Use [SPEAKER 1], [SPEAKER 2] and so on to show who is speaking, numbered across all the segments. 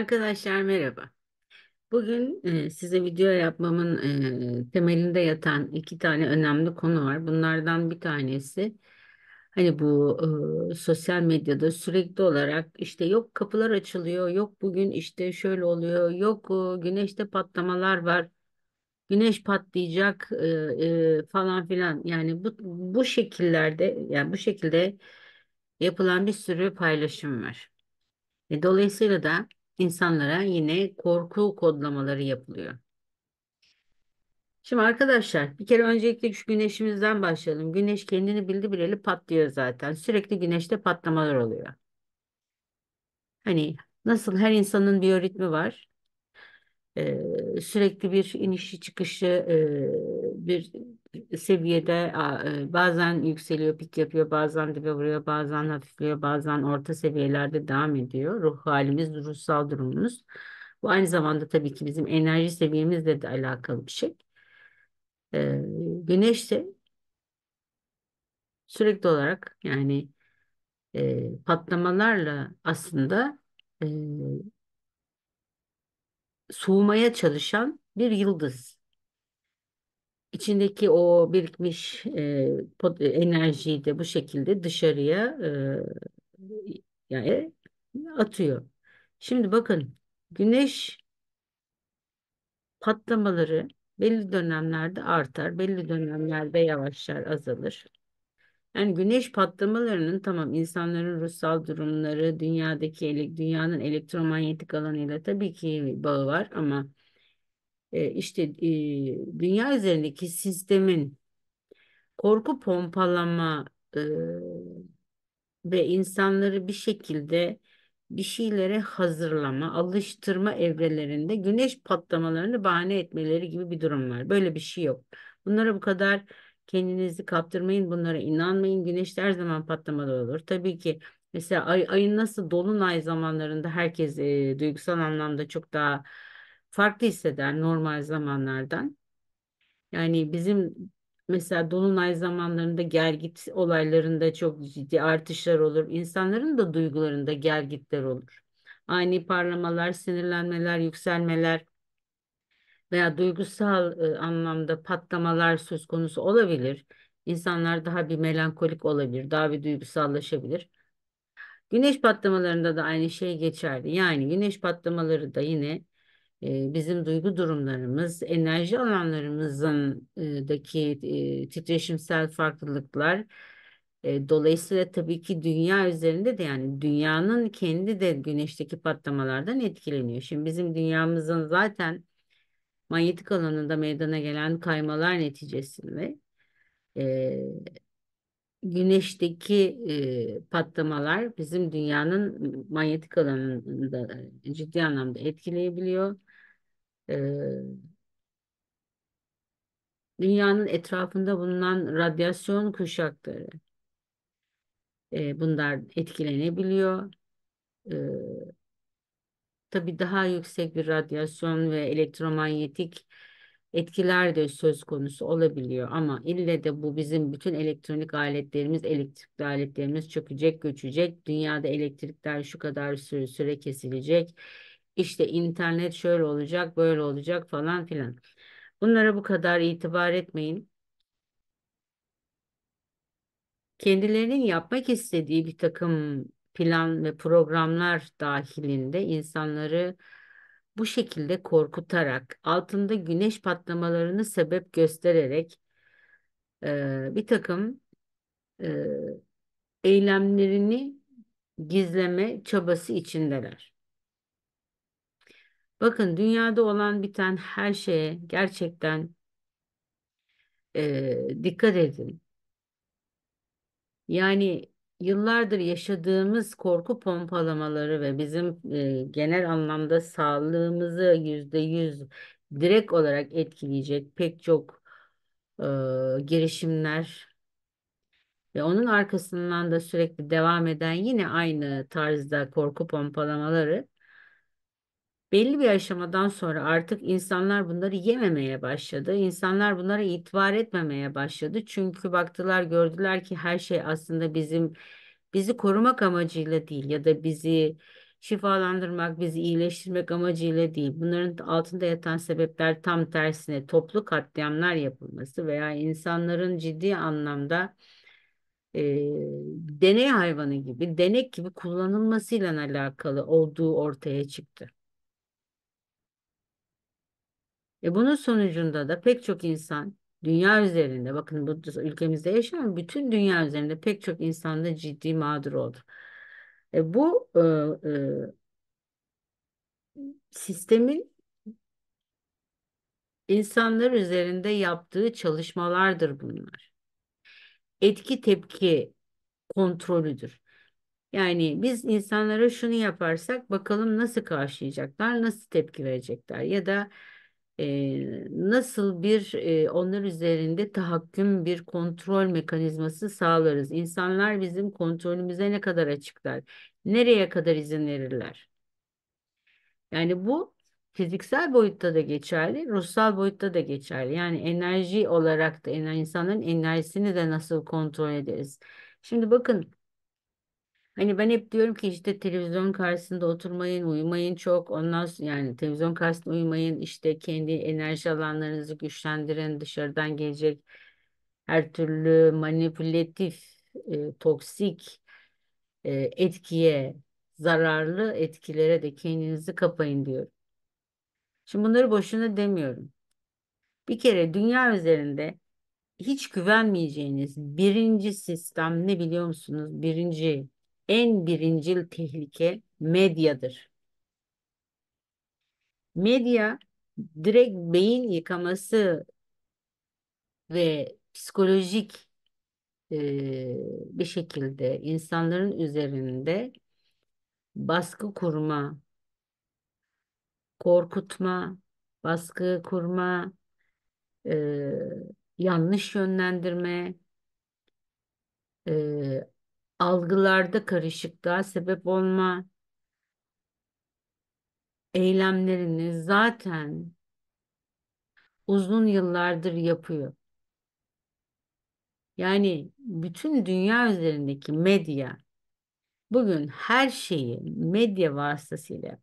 [SPEAKER 1] Arkadaşlar merhaba. Bugün e, size video yapmamın e, temelinde yatan iki tane önemli konu var. Bunlardan bir tanesi hani bu e, sosyal medyada sürekli olarak işte yok kapılar açılıyor, yok bugün işte şöyle oluyor, yok e, güneşte patlamalar var, güneş patlayacak e, e, falan filan. Yani bu bu şekillerde yani bu şekilde yapılan bir sürü paylaşım var. E, dolayısıyla da insanlara yine korku kodlamaları yapılıyor. Şimdi arkadaşlar bir kere öncelikle şu güneşimizden başlayalım. Güneş kendini bildi bileli patlıyor zaten. Sürekli güneşte patlamalar oluyor. Hani nasıl her insanın biyoritmi var. Ee, sürekli bir inişi çıkışı e, bir seviyede e, bazen yükseliyor, pik yapıyor, bazen dibe vuruyor, bazen hafifliyor, bazen orta seviyelerde devam ediyor. Ruh halimiz, ruhsal durumumuz. Bu aynı zamanda tabii ki bizim enerji seviyemizle de alakalı bir şey. Ee, güneş de sürekli olarak yani e, patlamalarla aslında e, soğumaya çalışan bir yıldız. İçindeki o birikmiş e, e, enerjiyi de bu şekilde dışarıya e, yani atıyor. Şimdi bakın güneş patlamaları belli dönemlerde artar, belli dönemlerde yavaşlar, azalır. Yani güneş patlamalarının tamam insanların ruhsal durumları, dünyadaki dünyanın elektromanyetik alanıyla tabii ki bağı var ama e, işte e, dünya üzerindeki sistemin korku pompalama e, ve insanları bir şekilde bir şeylere hazırlama, alıştırma evrelerinde güneş patlamalarını bahane etmeleri gibi bir durum var. Böyle bir şey yok. Bunlara bu kadar kendinizi kaptırmayın, bunlara inanmayın. Güneş her zaman patlamada olur. Tabii ki mesela ay, ayın nasıl dolunay zamanlarında herkes e, duygusal anlamda çok daha farklı hisseder normal zamanlardan. Yani bizim mesela dolunay zamanlarında gelgit olaylarında çok ciddi artışlar olur. İnsanların da duygularında gelgitler olur. Ani parlamalar, sinirlenmeler, yükselmeler veya duygusal e, anlamda patlamalar söz konusu olabilir. İnsanlar daha bir melankolik olabilir, daha bir duygusallaşabilir. Güneş patlamalarında da aynı şey geçerli. Yani güneş patlamaları da yine bizim duygu durumlarımız, enerji alanlarımızın daki titreşimsel farklılıklar dolayısıyla tabii ki dünya üzerinde de yani dünyanın kendi de güneşteki patlamalardan etkileniyor. Şimdi bizim dünyamızın zaten manyetik alanında meydana gelen kaymalar neticesinde güneşteki patlamalar bizim dünyanın manyetik alanında ciddi anlamda etkileyebiliyor e, dünyanın etrafında bulunan radyasyon kuşakları e, bunlar etkilenebiliyor. E, tabii daha yüksek bir radyasyon ve elektromanyetik etkiler de söz konusu olabiliyor ama ille de bu bizim bütün elektronik aletlerimiz, elektrikli aletlerimiz çökecek, göçecek. Dünyada elektrikler şu kadar süre, süre kesilecek işte internet şöyle olacak, böyle olacak falan filan. Bunlara bu kadar itibar etmeyin. Kendilerinin yapmak istediği bir takım plan ve programlar dahilinde insanları bu şekilde korkutarak, altında güneş patlamalarını sebep göstererek e, bir takım e, eylemlerini gizleme çabası içindeler. Bakın dünyada olan biten her şeye gerçekten e, dikkat edin. Yani yıllardır yaşadığımız korku pompalamaları ve bizim e, genel anlamda sağlığımızı yüzde yüz direkt olarak etkileyecek pek çok e, girişimler ve onun arkasından da sürekli devam eden yine aynı tarzda korku pompalamaları Belli bir aşamadan sonra artık insanlar bunları yememeye başladı. İnsanlar bunlara itibar etmemeye başladı. Çünkü baktılar gördüler ki her şey aslında bizim bizi korumak amacıyla değil ya da bizi şifalandırmak, bizi iyileştirmek amacıyla değil. Bunların altında yatan sebepler tam tersine toplu katliamlar yapılması veya insanların ciddi anlamda e, deney hayvanı gibi, denek gibi kullanılmasıyla alakalı olduğu ortaya çıktı. Ve bunun sonucunda da pek çok insan dünya üzerinde bakın bu ülkemizde yaşayan bütün dünya üzerinde pek çok insanda ciddi mağdur oldu. E, bu e, e, sistemin insanlar üzerinde yaptığı çalışmalardır bunlar. Etki tepki kontrolüdür. Yani biz insanlara şunu yaparsak bakalım nasıl karşılayacaklar, nasıl tepki verecekler ya da nasıl bir onlar üzerinde tahakküm bir kontrol mekanizması sağlarız? İnsanlar bizim kontrolümüze ne kadar açıklar? Nereye kadar izin verirler? Yani bu fiziksel boyutta da geçerli, ruhsal boyutta da geçerli. Yani enerji olarak da insanların enerjisini de nasıl kontrol ederiz? Şimdi bakın Hani ben hep diyorum ki işte televizyon karşısında oturmayın, uyumayın çok. Ondan sonra yani televizyon karşısında uyumayın. işte kendi enerji alanlarınızı güçlendirin. Dışarıdan gelecek her türlü manipülatif, e, toksik e, etkiye, zararlı etkilere de kendinizi kapayın diyorum. Şimdi bunları boşuna demiyorum. Bir kere dünya üzerinde hiç güvenmeyeceğiniz birinci sistem ne biliyor musunuz? Birinci en birincil tehlike medyadır. Medya direkt beyin yıkaması ve psikolojik e, bir şekilde insanların üzerinde baskı kurma, korkutma, baskı kurma, e, yanlış yönlendirme, e, algılarda karışıklığa sebep olma eylemlerini zaten uzun yıllardır yapıyor. Yani bütün dünya üzerindeki medya bugün her şeyi medya vasıtasıyla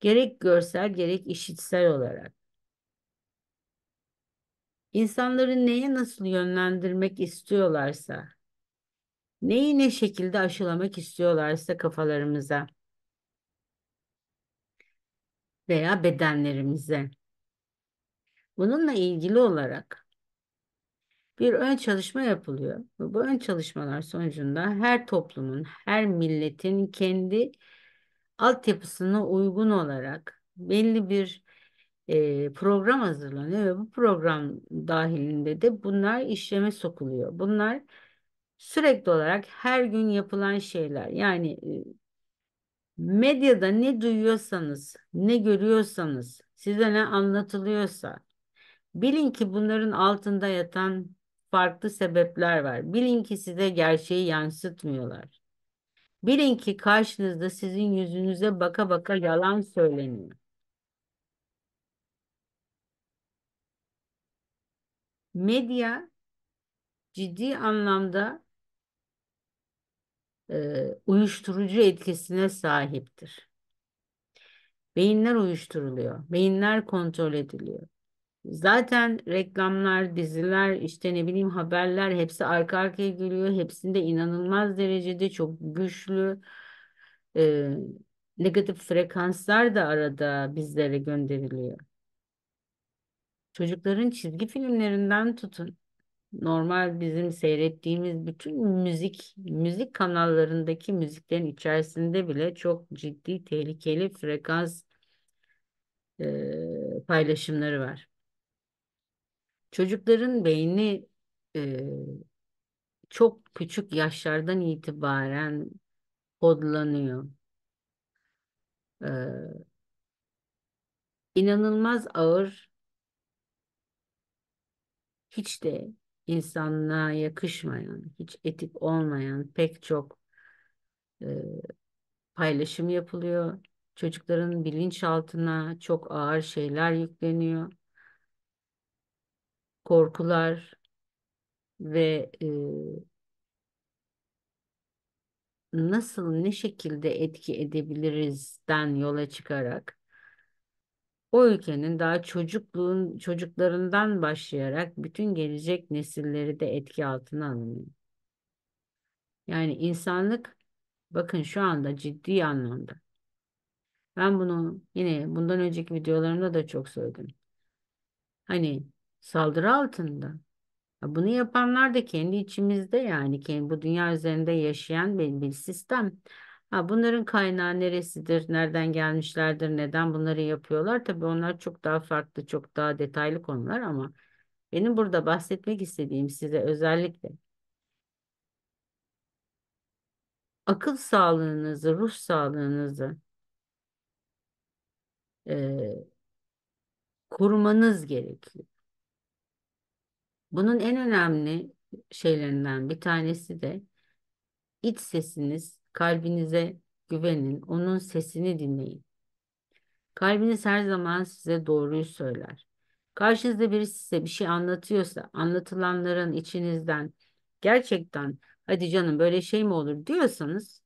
[SPEAKER 1] gerek görsel gerek işitsel olarak insanları neye nasıl yönlendirmek istiyorlarsa Neyi ne şekilde aşılamak istiyorlarsa kafalarımıza veya bedenlerimize. Bununla ilgili olarak bir ön çalışma yapılıyor. Bu ön çalışmalar sonucunda her toplumun, her milletin kendi altyapısına uygun olarak belli bir e, program hazırlanıyor ve bu program dahilinde de bunlar işleme sokuluyor. Bunlar sürekli olarak her gün yapılan şeyler yani e, medyada ne duyuyorsanız, ne görüyorsanız, size ne anlatılıyorsa bilin ki bunların altında yatan farklı sebepler var. Bilin ki size gerçeği yansıtmıyorlar. Bilin ki karşınızda sizin yüzünüze baka baka yalan söyleniyor. Medya ciddi anlamda e, uyuşturucu etkisine sahiptir. Beyinler uyuşturuluyor. Beyinler kontrol ediliyor. Zaten reklamlar, diziler, işte ne bileyim haberler hepsi arka arkaya geliyor. Hepsinde inanılmaz derecede çok güçlü e, negatif frekanslar da arada bizlere gönderiliyor. Çocukların çizgi filmlerinden tutun normal bizim seyrettiğimiz bütün müzik müzik kanallarındaki müziklerin içerisinde bile çok ciddi tehlikeli frekans e, paylaşımları var. Çocukların beyni e, çok küçük yaşlardan itibaren kodlanıyor. E, inanılmaz ağır hiç de insanlığa yakışmayan, hiç etik olmayan pek çok e, paylaşım yapılıyor. Çocukların bilinçaltına çok ağır şeyler yükleniyor. Korkular ve e, nasıl ne şekilde etki edebilirizden yola çıkarak o ülkenin daha çocukluğun çocuklarından başlayarak bütün gelecek nesilleri de etki altına alınıyor. Yani insanlık bakın şu anda ciddi anlamda. Ben bunu yine bundan önceki videolarımda da çok söyledim. Hani saldırı altında. Bunu yapanlar da kendi içimizde yani kendi bu dünya üzerinde yaşayan bir, bir sistem. Ha, bunların kaynağı neresidir, nereden gelmişlerdir, neden bunları yapıyorlar? Tabii onlar çok daha farklı, çok daha detaylı konular ama benim burada bahsetmek istediğim size özellikle akıl sağlığınızı, ruh sağlığınızı e, korumanız gerekiyor. Bunun en önemli şeylerinden bir tanesi de iç sesiniz Kalbinize güvenin, onun sesini dinleyin. Kalbiniz her zaman size doğruyu söyler. Karşınızda birisi size bir şey anlatıyorsa, anlatılanların içinizden gerçekten hadi canım böyle şey mi olur diyorsanız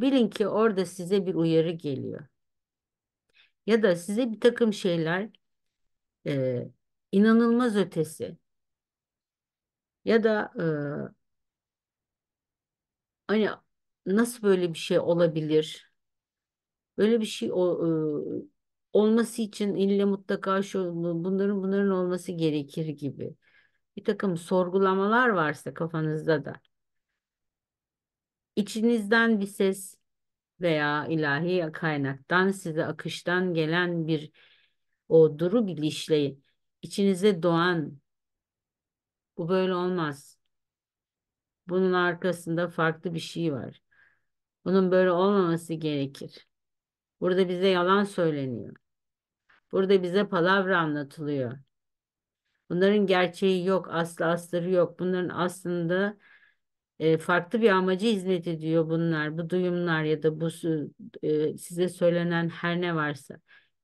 [SPEAKER 1] bilin ki orada size bir uyarı geliyor. Ya da size bir takım şeyler e, inanılmaz ötesi ya da Hani nasıl böyle bir şey olabilir? Böyle bir şey o, e, olması için illa mutlaka şu bunların bunların olması gerekir gibi. Bir takım sorgulamalar varsa kafanızda da içinizden bir ses veya ilahi kaynaktan size akıştan gelen bir o duru bilişle içinize doğan bu böyle olmaz. Bunun arkasında farklı bir şey var. Bunun böyle olmaması gerekir. Burada bize yalan söyleniyor. Burada bize palavra anlatılıyor. Bunların gerçeği yok, aslı asları yok. Bunların aslında e, farklı bir amacı hizmet ediyor bunlar, bu duyumlar ya da bu e, size söylenen her ne varsa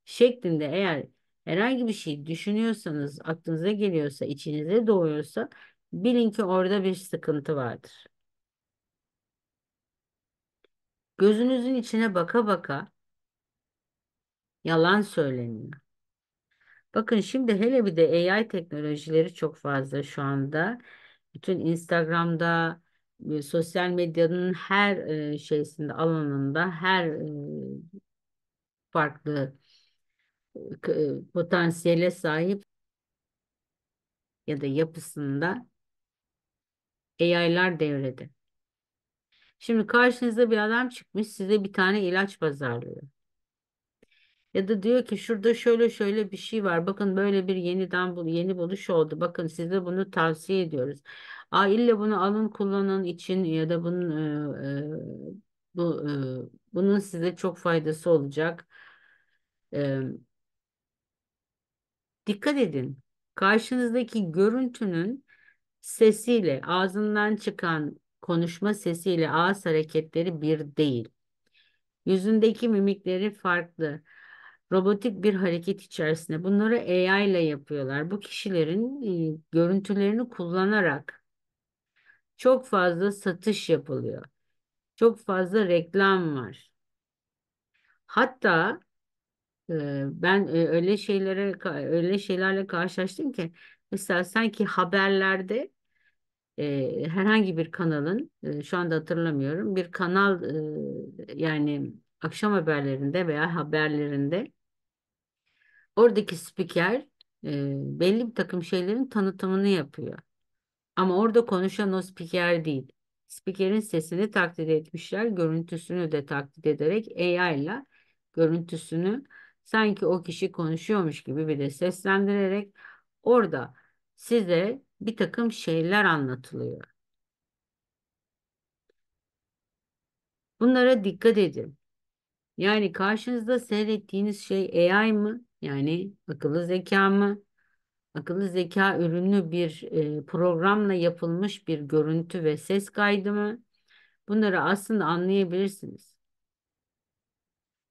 [SPEAKER 1] şeklinde eğer herhangi bir şey düşünüyorsanız, aklınıza geliyorsa, içinize doğuyorsa Bilin ki orada bir sıkıntı vardır. Gözünüzün içine baka baka yalan söyleniyor. Bakın şimdi hele bir de AI teknolojileri çok fazla şu anda. Bütün Instagram'da, e, sosyal medyanın her e, şeysinde, alanında, her e, farklı e, potansiyele sahip ya da yapısında AI'lar devrede. Şimdi karşınıza bir adam çıkmış size bir tane ilaç pazarlıyor. Ya da diyor ki şurada şöyle şöyle bir şey var. Bakın böyle bir yeniden bu yeni buluş oldu. Bakın size bunu tavsiye ediyoruz. Aa, illa bunu alın kullanın için ya da bunun e, e, bu e, bunun size çok faydası olacak. E, dikkat edin. Karşınızdaki görüntünün sesiyle ağzından çıkan konuşma sesiyle ağız hareketleri bir değil. Yüzündeki mimikleri farklı. Robotik bir hareket içerisinde. Bunları AI ile yapıyorlar. Bu kişilerin e, görüntülerini kullanarak çok fazla satış yapılıyor. Çok fazla reklam var. Hatta e, ben e, öyle şeylere öyle şeylerle karşılaştım ki Mesela sanki haberlerde e, herhangi bir kanalın e, şu anda hatırlamıyorum bir kanal e, yani akşam haberlerinde veya haberlerinde oradaki spiker e, belli bir takım şeylerin tanıtımını yapıyor. Ama orada konuşan o spiker değil. Spikerin sesini taklit etmişler, görüntüsünü de taklit ederek AI ile görüntüsünü sanki o kişi konuşuyormuş gibi bir de seslendirerek orada size bir takım şeyler anlatılıyor. Bunlara dikkat edin. Yani karşınızda seyrettiğiniz şey AI mı? Yani akıllı zeka mı? Akıllı zeka ürünlü bir e, programla yapılmış bir görüntü ve ses kaydı mı? Bunları aslında anlayabilirsiniz.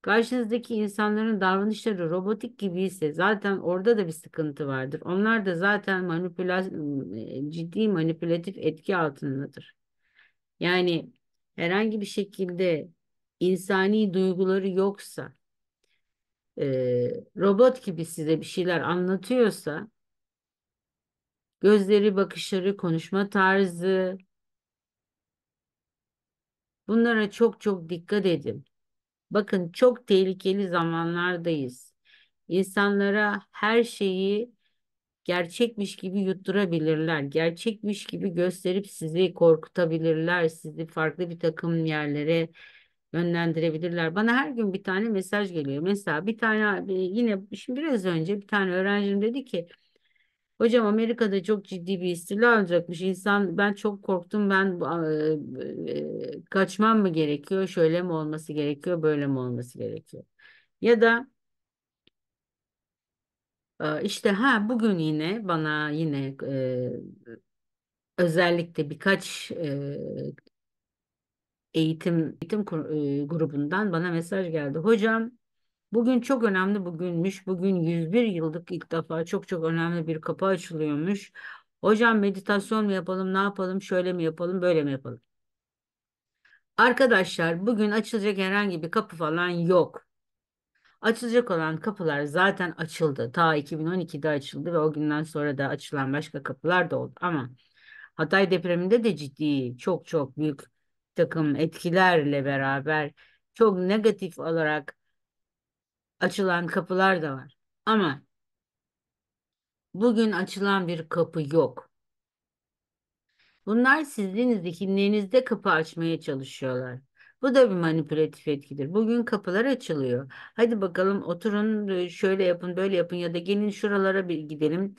[SPEAKER 1] Karşınızdaki insanların davranışları robotik gibiyse zaten orada da bir sıkıntı vardır. Onlar da zaten manipüla ıı, ciddi manipülatif etki altındadır. Yani herhangi bir şekilde insani duyguları yoksa, e, robot gibi size bir şeyler anlatıyorsa, gözleri, bakışları, konuşma tarzı, bunlara çok çok dikkat edin. Bakın çok tehlikeli zamanlardayız. İnsanlara her şeyi gerçekmiş gibi yutturabilirler. Gerçekmiş gibi gösterip sizi korkutabilirler. Sizi farklı bir takım yerlere yönlendirebilirler. Bana her gün bir tane mesaj geliyor. Mesela bir tane e, yine şimdi biraz önce bir tane öğrencim dedi ki Hocam Amerika'da çok ciddi bir istila olacakmış. İnsan ben çok korktum ben e, kaçmam mı gerekiyor? Şöyle mi olması gerekiyor? Böyle mi olması gerekiyor? Ya da e, işte ha bugün yine bana yine e, özellikle birkaç e, eğitim eğitim e, grubundan bana mesaj geldi. Hocam Bugün çok önemli bugünmüş. Bugün 101 yıllık ilk defa çok çok önemli bir kapı açılıyormuş. Hocam meditasyon mu yapalım, ne yapalım, şöyle mi yapalım, böyle mi yapalım? Arkadaşlar bugün açılacak herhangi bir kapı falan yok. Açılacak olan kapılar zaten açıldı. Ta 2012'de açıldı ve o günden sonra da açılan başka kapılar da oldu. Ama Hatay depreminde de ciddi çok çok büyük takım etkilerle beraber çok negatif olarak açılan kapılar da var. Ama bugün açılan bir kapı yok. Bunlar sizin zihinlerinizde kapı açmaya çalışıyorlar. Bu da bir manipülatif etkidir. Bugün kapılar açılıyor. Hadi bakalım oturun e, şöyle yapın böyle yapın ya da gelin şuralara bir gidelim.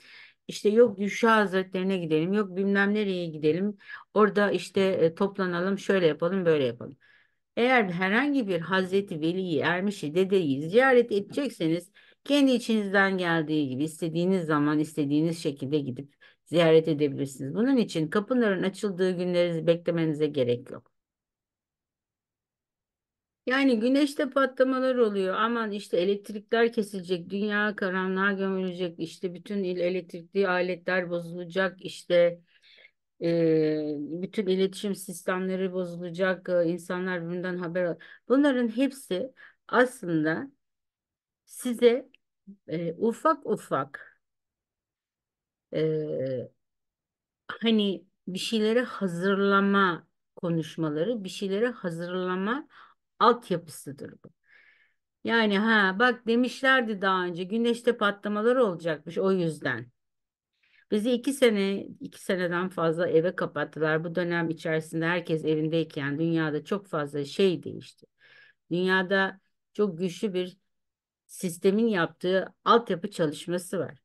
[SPEAKER 1] İşte yok Yuşa Hazretlerine gidelim yok bilmem nereye gidelim. Orada işte e, toplanalım şöyle yapalım böyle yapalım. Eğer herhangi bir Hazreti Veli'yi, Ermiş'i, dedeyi ziyaret edecekseniz kendi içinizden geldiği gibi istediğiniz zaman istediğiniz şekilde gidip ziyaret edebilirsiniz. Bunun için kapıların açıldığı günleri beklemenize gerek yok. Yani güneşte patlamalar oluyor. Aman işte elektrikler kesilecek, dünya karanlığa gömülecek, işte bütün elektrikli aletler bozulacak, işte e, bütün iletişim sistemleri bozulacak, e, insanlar birbirinden haber al. Bunların hepsi aslında size e, ufak ufak e, hani bir şeylere hazırlama konuşmaları, bir şeylere hazırlama altyapısıdır bu. Yani ha bak demişlerdi daha önce güneşte patlamalar olacakmış o yüzden. Bizi iki sene, iki seneden fazla eve kapattılar. Bu dönem içerisinde herkes evindeyken dünyada çok fazla şey değişti. Dünyada çok güçlü bir sistemin yaptığı altyapı çalışması var.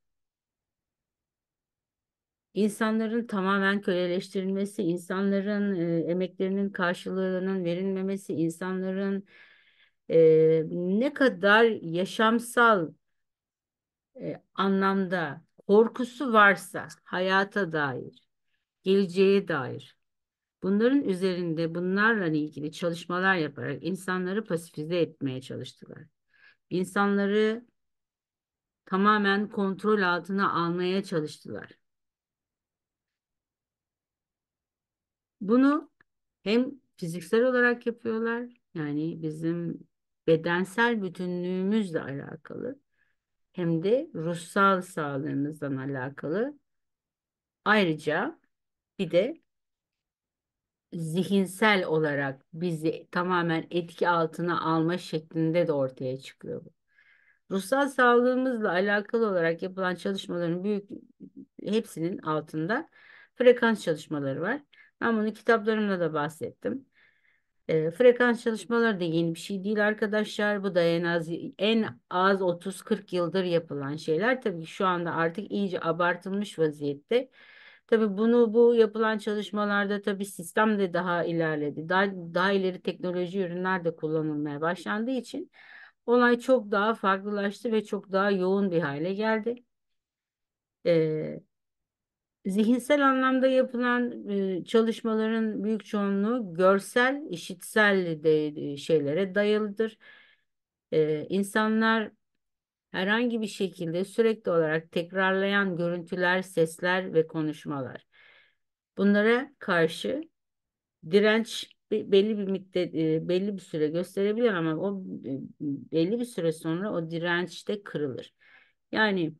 [SPEAKER 1] İnsanların tamamen köleleştirilmesi, insanların e, emeklerinin karşılığının verilmemesi, insanların e, ne kadar yaşamsal e, anlamda korkusu varsa hayata dair, geleceğe dair bunların üzerinde bunlarla ilgili çalışmalar yaparak insanları pasifize etmeye çalıştılar. İnsanları tamamen kontrol altına almaya çalıştılar. Bunu hem fiziksel olarak yapıyorlar yani bizim bedensel bütünlüğümüzle alakalı hem de ruhsal sağlığımızdan alakalı. Ayrıca bir de zihinsel olarak bizi tamamen etki altına alma şeklinde de ortaya çıkıyor bu. Ruhsal sağlığımızla alakalı olarak yapılan çalışmaların büyük hepsinin altında frekans çalışmaları var. Ben bunu kitaplarımda da bahsettim. E, frekans çalışmaları da yeni bir şey değil arkadaşlar. Bu da en az en az 30-40 yıldır yapılan şeyler. Tabii şu anda artık iyice abartılmış vaziyette. Tabii bunu bu yapılan çalışmalarda tabii sistem de daha ilerledi. Daha, daha ileri teknoloji ürünler de kullanılmaya başlandığı için olay çok daha farklılaştı ve çok daha yoğun bir hale geldi. Ee, zihinsel anlamda yapılan çalışmaların büyük çoğunluğu görsel, işitsel de, e, şeylere dayalıdır. İnsanlar herhangi bir şekilde sürekli olarak tekrarlayan görüntüler, sesler ve konuşmalar. Bunlara karşı direnç belli bir miktar belli bir süre gösterebilir ama o e, belli bir süre sonra o direnç de kırılır. Yani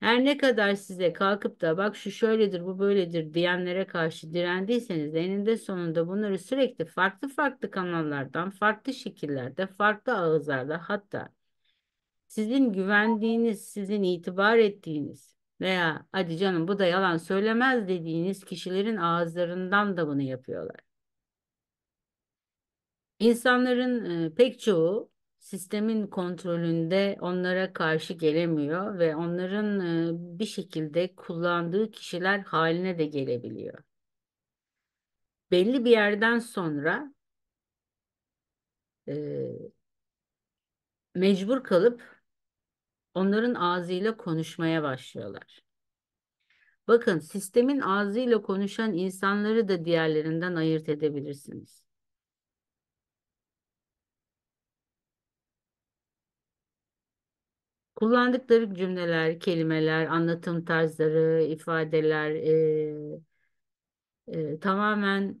[SPEAKER 1] her ne kadar size kalkıp da bak şu şöyledir bu böyledir diyenlere karşı direndiyseniz eninde sonunda bunları sürekli farklı farklı kanallardan, farklı şekillerde, farklı ağızlarda hatta sizin güvendiğiniz, sizin itibar ettiğiniz veya hadi canım bu da yalan söylemez dediğiniz kişilerin ağızlarından da bunu yapıyorlar. İnsanların pek çoğu sistemin kontrolünde onlara karşı gelemiyor ve onların e, bir şekilde kullandığı kişiler haline de gelebiliyor. Belli bir yerden sonra e, mecbur kalıp onların ağzıyla konuşmaya başlıyorlar. Bakın sistemin ağzıyla konuşan insanları da diğerlerinden ayırt edebilirsiniz. Kullandıkları cümleler, kelimeler, anlatım tarzları, ifadeler e, e, tamamen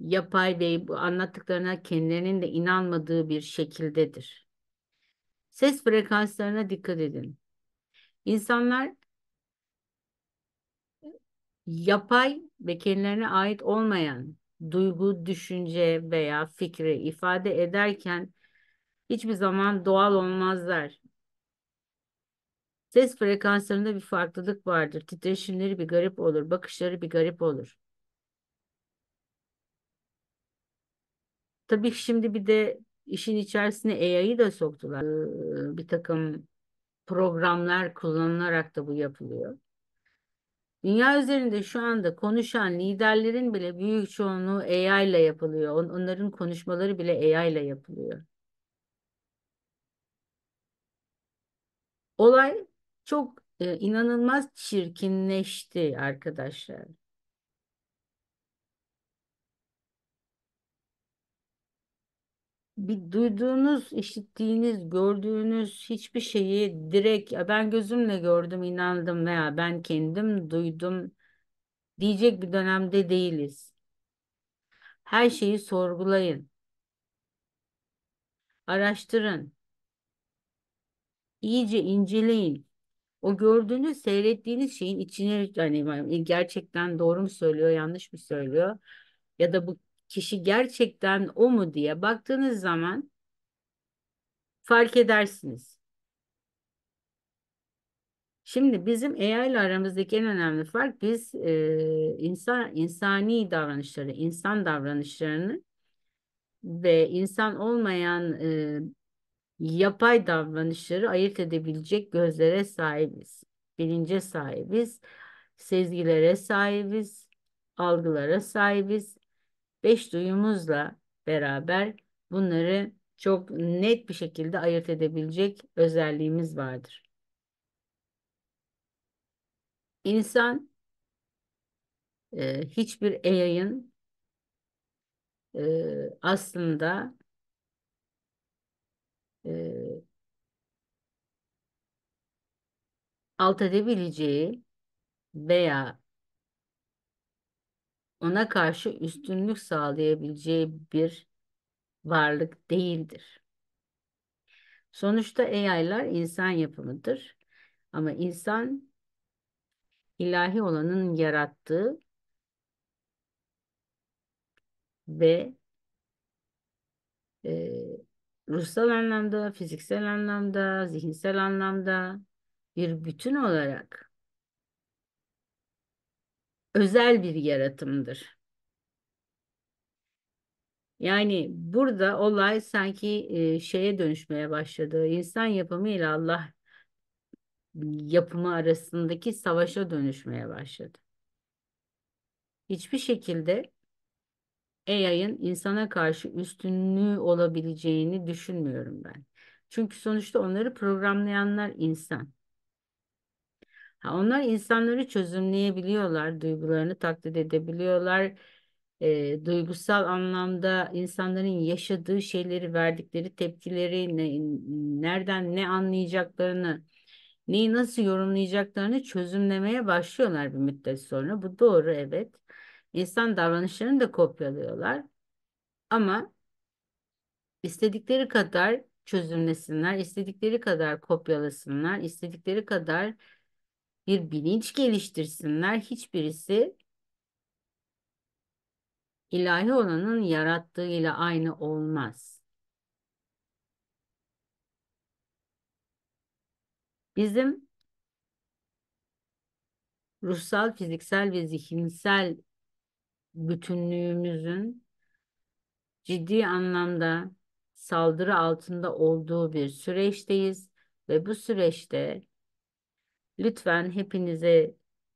[SPEAKER 1] yapay ve bu anlattıklarına kendilerinin de inanmadığı bir şekildedir. Ses frekanslarına dikkat edin. İnsanlar yapay ve kendilerine ait olmayan duygu, düşünce veya fikri ifade ederken hiçbir zaman doğal olmazlar. Ses frekanslarında bir farklılık vardır. Titreşimleri bir garip olur. Bakışları bir garip olur. Tabii şimdi bir de işin içerisine AI'yi da soktular. Ee, bir takım programlar kullanılarak da bu yapılıyor. Dünya üzerinde şu anda konuşan liderlerin bile büyük çoğunluğu AI ile yapılıyor. Onların konuşmaları bile AI ile yapılıyor. Olay çok e, inanılmaz çirkinleşti arkadaşlar. bir duyduğunuz, işittiğiniz, gördüğünüz hiçbir şeyi direkt ben gözümle gördüm, inandım veya ben kendim duydum diyecek bir dönemde değiliz. Her şeyi sorgulayın. Araştırın. İyice inceleyin o gördüğünüz, seyrettiğiniz şeyin içine hani gerçekten doğru mu söylüyor, yanlış mı söylüyor ya da bu kişi gerçekten o mu diye baktığınız zaman fark edersiniz. Şimdi bizim AI ile aramızdaki en önemli fark biz e, insan insani davranışları, insan davranışlarını ve insan olmayan e, yapay davranışları ayırt edebilecek gözlere sahibiz. Bilince sahibiz, sezgilere sahibiz, algılara sahibiz. Beş duyumuzla beraber bunları çok net bir şekilde ayırt edebilecek özelliğimiz vardır. İnsan e, hiçbir AI'ın e, aslında e, alt edebileceği veya ona karşı üstünlük sağlayabileceği bir varlık değildir. Sonuçta AI'lar insan yapımıdır. Ama insan ilahi olanın yarattığı ve e, ruhsal anlamda, fiziksel anlamda, zihinsel anlamda bir bütün olarak özel bir yaratımdır. Yani burada olay sanki e, şeye dönüşmeye başladı. İnsan yapımı ile Allah yapımı arasındaki savaşa dönüşmeye başladı. Hiçbir şekilde AI'ın insana karşı üstünlüğü olabileceğini düşünmüyorum ben. Çünkü sonuçta onları programlayanlar insan. Ha, onlar insanları çözümleyebiliyorlar, duygularını taklit edebiliyorlar. E, duygusal anlamda insanların yaşadığı şeyleri, verdikleri tepkileri, ne, nereden ne anlayacaklarını, neyi nasıl yorumlayacaklarını çözümlemeye başlıyorlar bir müddet sonra. Bu doğru, evet. İnsan davranışlarını da kopyalıyorlar. Ama istedikleri kadar çözümlesinler, istedikleri kadar kopyalasınlar, istedikleri kadar bir bilinç geliştirsinler. Hiçbirisi ilahi olanın yarattığıyla aynı olmaz. Bizim ruhsal, fiziksel ve zihinsel bütünlüğümüzün ciddi anlamda saldırı altında olduğu bir süreçteyiz ve bu süreçte lütfen hepinize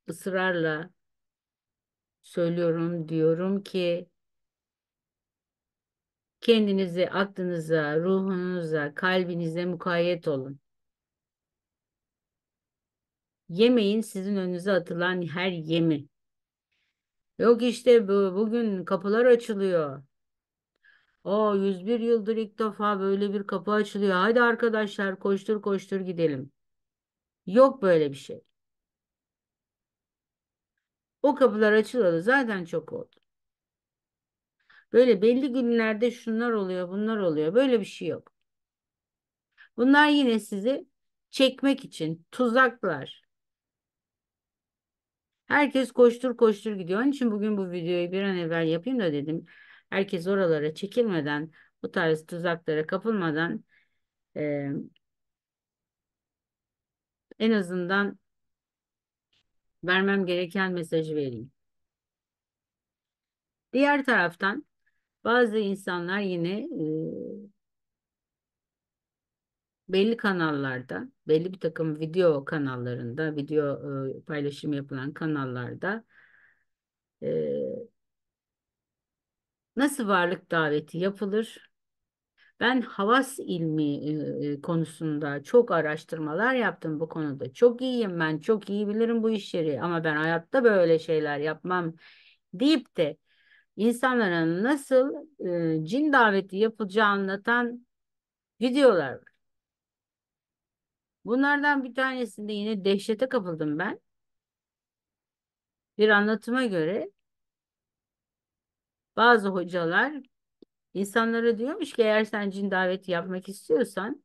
[SPEAKER 1] ısrarla söylüyorum diyorum ki kendinizi aklınıza, ruhunuza, kalbinize mukayyet olun. Yemeyin sizin önünüze atılan her yemi. Yok işte bu, bugün kapılar açılıyor. O 101 yıldır ilk defa böyle bir kapı açılıyor. Hadi arkadaşlar koştur koştur gidelim. Yok böyle bir şey. O kapılar açılalı zaten çok oldu. Böyle belli günlerde şunlar oluyor, bunlar oluyor. Böyle bir şey yok. Bunlar yine sizi çekmek için tuzaklar, Herkes koştur koştur gidiyor. Onun için bugün bu videoyu bir an evvel yapayım da dedim. Herkes oralara çekilmeden, bu tarz tuzaklara kapılmadan e, en azından vermem gereken mesajı vereyim. Diğer taraftan bazı insanlar yine e, belli kanallarda, belli bir takım video kanallarında, video e, ıı, paylaşım yapılan kanallarda e, nasıl varlık daveti yapılır? Ben havas ilmi e, konusunda çok araştırmalar yaptım bu konuda. Çok iyiyim ben, çok iyi bilirim bu işleri ama ben hayatta böyle şeyler yapmam deyip de insanlara nasıl e, cin daveti yapılacağı anlatan videolar var. Bunlardan bir tanesinde yine dehşete kapıldım ben. Bir anlatıma göre bazı hocalar insanlara diyormuş ki eğer sen cin daveti yapmak istiyorsan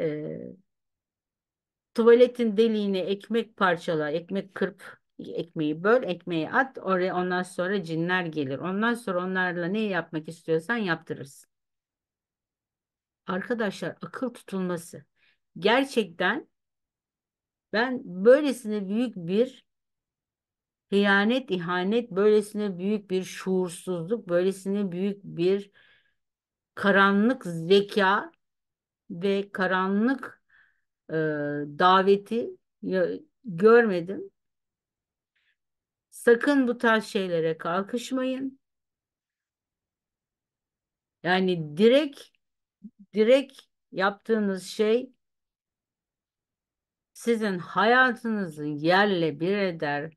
[SPEAKER 1] e, tuvaletin deliğine ekmek parçala, ekmek kırp, ekmeği böl, ekmeği at. Oraya ondan sonra cinler gelir. Ondan sonra onlarla ne yapmak istiyorsan yaptırırsın. Arkadaşlar akıl tutulması gerçekten ben böylesine büyük bir hıyanet, ihanet, böylesine büyük bir şuursuzluk, böylesine büyük bir karanlık zeka ve karanlık e, daveti görmedim. Sakın bu tarz şeylere kalkışmayın. Yani direkt direkt yaptığınız şey sizin hayatınızı yerle bir eder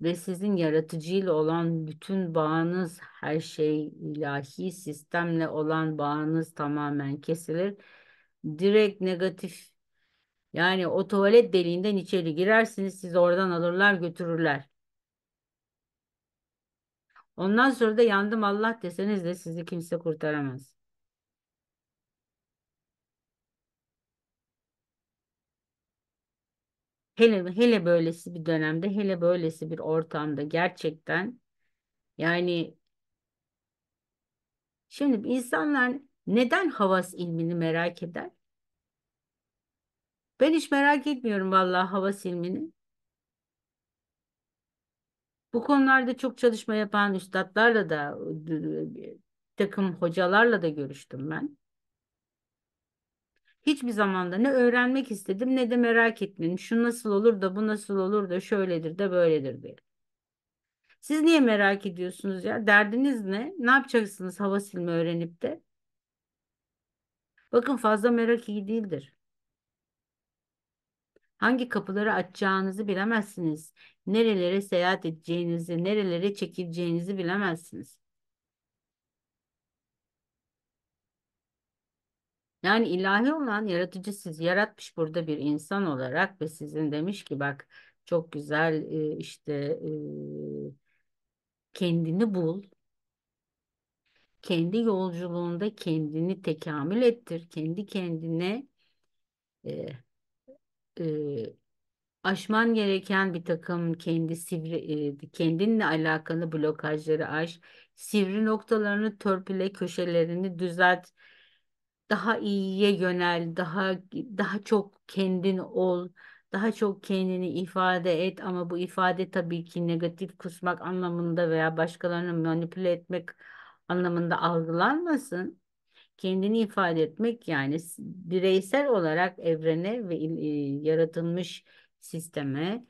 [SPEAKER 1] ve sizin yaratıcıyla olan bütün bağınız, her şey ilahi sistemle olan bağınız tamamen kesilir. Direkt negatif yani o tuvalet deliğinden içeri girersiniz siz oradan alırlar götürürler. Ondan sonra da yandım Allah deseniz de sizi kimse kurtaramaz. hele hele böylesi bir dönemde, hele böylesi bir ortamda gerçekten yani şimdi insanlar neden havas ilmini merak eder? Ben hiç merak etmiyorum vallahi havas ilmini. Bu konularda çok çalışma yapan üstadlarla da ıı, ıı, takım hocalarla da görüştüm ben. Hiçbir zamanda ne öğrenmek istedim ne de merak etmedim. Şu nasıl olur da bu nasıl olur da şöyledir de böyledir diye. Siz niye merak ediyorsunuz ya? Derdiniz ne? Ne yapacaksınız hava silme öğrenip de? Bakın fazla merak iyi değildir. Hangi kapıları açacağınızı bilemezsiniz. Nerelere seyahat edeceğinizi, nerelere çekileceğinizi bilemezsiniz. Yani ilahi olan yaratıcı sizi yaratmış burada bir insan olarak ve sizin demiş ki bak çok güzel e, işte e, kendini bul. Kendi yolculuğunda kendini tekamül ettir. Kendi kendine e, e, aşman gereken bir takım kendi sivri, e, kendinle alakalı blokajları aş. Sivri noktalarını törpüle, köşelerini düzelt daha iyiye yönel, daha daha çok kendin ol, daha çok kendini ifade et ama bu ifade tabii ki negatif kusmak anlamında veya başkalarını manipüle etmek anlamında algılanmasın. Kendini ifade etmek yani bireysel olarak evrene ve e, yaratılmış sisteme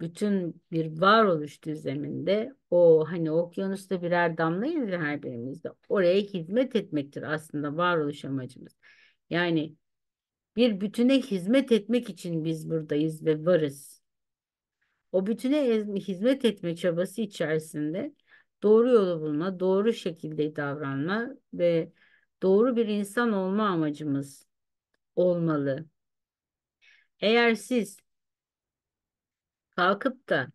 [SPEAKER 1] bütün bir varoluş düzeninde o hani okyanusta birer damlayız her birimizde oraya hizmet etmektir aslında varoluş amacımız. Yani bir bütüne hizmet etmek için biz buradayız ve varız. O bütüne hizmet etme çabası içerisinde doğru yolu bulma, doğru şekilde davranma ve doğru bir insan olma amacımız olmalı. Eğer siz kalkıp da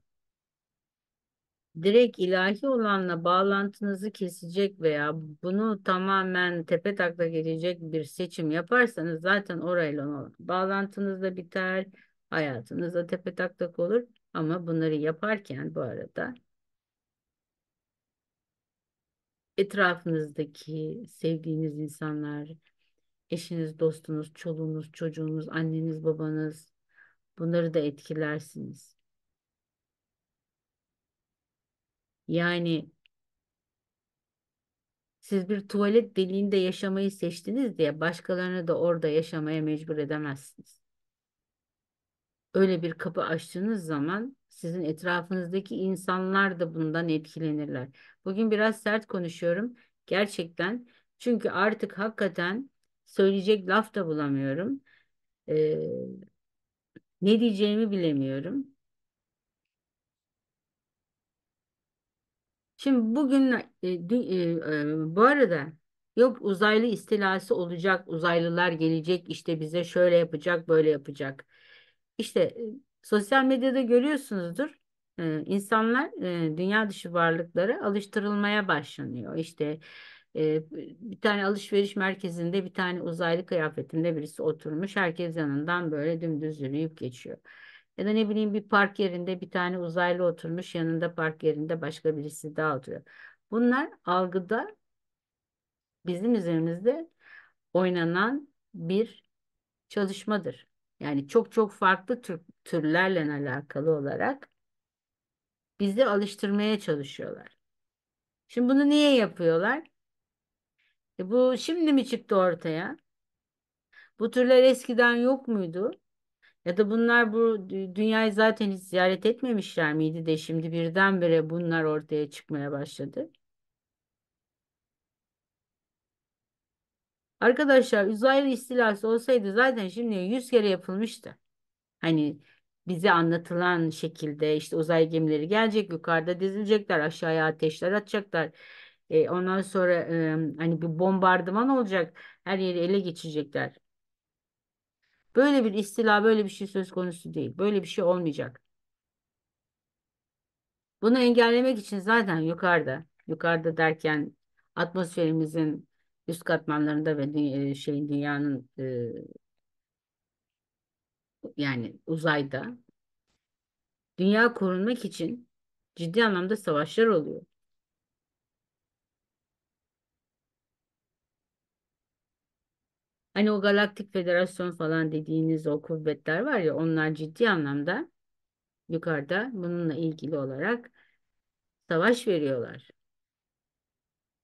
[SPEAKER 1] direkt ilahi olanla bağlantınızı kesecek veya bunu tamamen tepe takla gelecek bir seçim yaparsanız zaten orayla olan bağlantınız da biter, hayatınız da tepe taklak olur. Ama bunları yaparken bu arada etrafınızdaki sevdiğiniz insanlar, eşiniz, dostunuz, çoluğunuz, çocuğunuz, anneniz, babanız bunları da etkilersiniz. Yani siz bir tuvalet deliğinde yaşamayı seçtiniz diye başkalarını da orada yaşamaya mecbur edemezsiniz. Öyle bir kapı açtığınız zaman sizin etrafınızdaki insanlar da bundan etkilenirler. Bugün biraz sert konuşuyorum gerçekten. Çünkü artık hakikaten söyleyecek laf da bulamıyorum. Ee, ne diyeceğimi bilemiyorum. Şimdi bugün e, dün, e, e, bu arada yok uzaylı istilası olacak, uzaylılar gelecek, işte bize şöyle yapacak, böyle yapacak. İşte e, sosyal medyada görüyorsunuzdur. E, insanlar e, dünya dışı varlıklara alıştırılmaya başlanıyor. İşte e, bir tane alışveriş merkezinde bir tane uzaylı kıyafetinde birisi oturmuş. Herkes yanından böyle dümdüz yürüyüp geçiyor. Ya da ne bileyim bir park yerinde bir tane uzaylı oturmuş yanında park yerinde başka birisi daha oturuyor. Bunlar algıda bizim üzerimizde oynanan bir çalışmadır. Yani çok çok farklı tür, türlerle alakalı olarak bizi alıştırmaya çalışıyorlar. Şimdi bunu niye yapıyorlar? E bu şimdi mi çıktı ortaya? Bu türler eskiden yok muydu? Ya da bunlar bu dünyayı zaten hiç ziyaret etmemişler miydi de şimdi birdenbire bunlar ortaya çıkmaya başladı. Arkadaşlar uzaylı istilası olsaydı zaten şimdi 100 kere yapılmıştı. Hani bize anlatılan şekilde işte uzay gemileri gelecek yukarıda dizilecekler aşağıya ateşler atacaklar. E, ondan sonra e, hani bir bombardıman olacak her yeri ele geçirecekler. Böyle bir istila, böyle bir şey söz konusu değil. Böyle bir şey olmayacak. Bunu engellemek için zaten yukarıda, yukarıda derken atmosferimizin üst katmanlarında ve dünya, e, şeyin dünyanın e, yani uzayda dünya korunmak için ciddi anlamda savaşlar oluyor. Hani o Galaktik Federasyon falan dediğiniz o kuvvetler var ya onlar ciddi anlamda yukarıda bununla ilgili olarak savaş veriyorlar.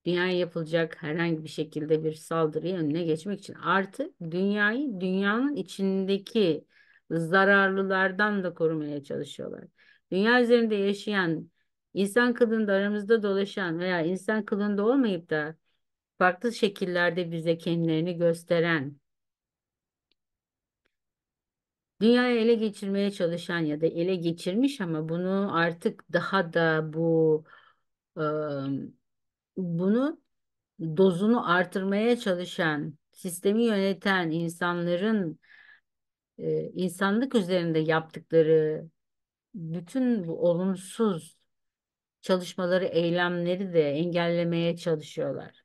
[SPEAKER 1] Dünyaya yapılacak herhangi bir şekilde bir saldırıyı önüne geçmek için artı dünyayı dünyanın içindeki zararlılardan da korumaya çalışıyorlar. Dünya üzerinde yaşayan insan kılığında aramızda dolaşan veya insan kılığında olmayıp da farklı şekillerde bize kendilerini gösteren, dünyayı ele geçirmeye çalışan ya da ele geçirmiş ama bunu artık daha da bu e, bunu dozunu artırmaya çalışan, sistemi yöneten insanların e, insanlık üzerinde yaptıkları bütün bu olumsuz çalışmaları, eylemleri de engellemeye çalışıyorlar.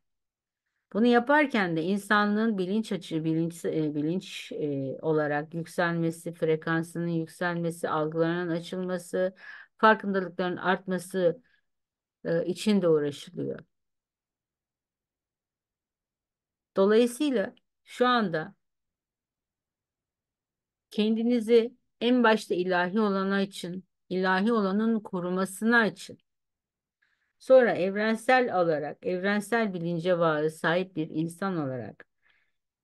[SPEAKER 1] Bunu yaparken de insanlığın bilinç açı, bilinç, e, bilinç e, olarak yükselmesi, frekansının yükselmesi, algılarının açılması, farkındalıkların artması e, için de uğraşılıyor. Dolayısıyla şu anda kendinizi en başta ilahi olana için, ilahi olanın korumasına için Sonra evrensel olarak, evrensel bilince varı sahip bir insan olarak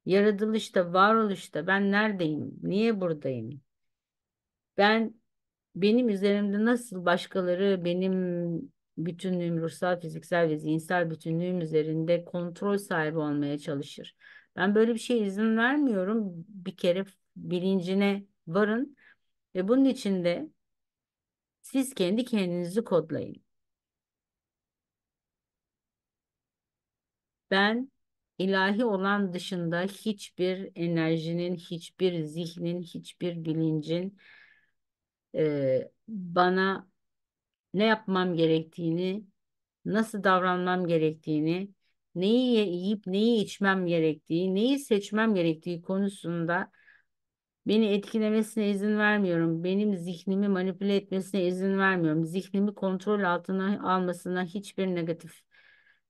[SPEAKER 1] yaratılışta, varoluşta ben neredeyim? Niye buradayım? Ben benim üzerimde nasıl başkaları benim bütünlüğüm, ruhsal, fiziksel ve zihinsel bütünlüğüm üzerinde kontrol sahibi olmaya çalışır. Ben böyle bir şeye izin vermiyorum. Bir kere bilincine varın ve bunun içinde siz kendi kendinizi kodlayın. Ben ilahi olan dışında hiçbir enerjinin, hiçbir zihnin, hiçbir bilincin e, bana ne yapmam gerektiğini, nasıl davranmam gerektiğini, neyi yiyip neyi içmem gerektiği, neyi seçmem gerektiği konusunda beni etkilemesine izin vermiyorum. Benim zihnimi manipüle etmesine izin vermiyorum. Zihnimi kontrol altına almasına hiçbir negatif